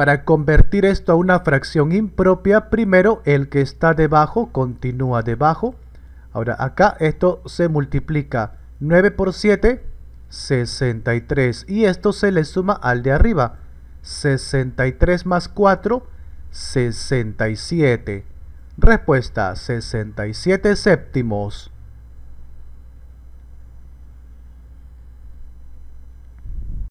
Para convertir esto a una fracción impropia, primero el que está debajo continúa debajo. Ahora acá esto se multiplica 9 por 7, 63. Y esto se le suma al de arriba, 63 más 4, 67. Respuesta, 67 séptimos.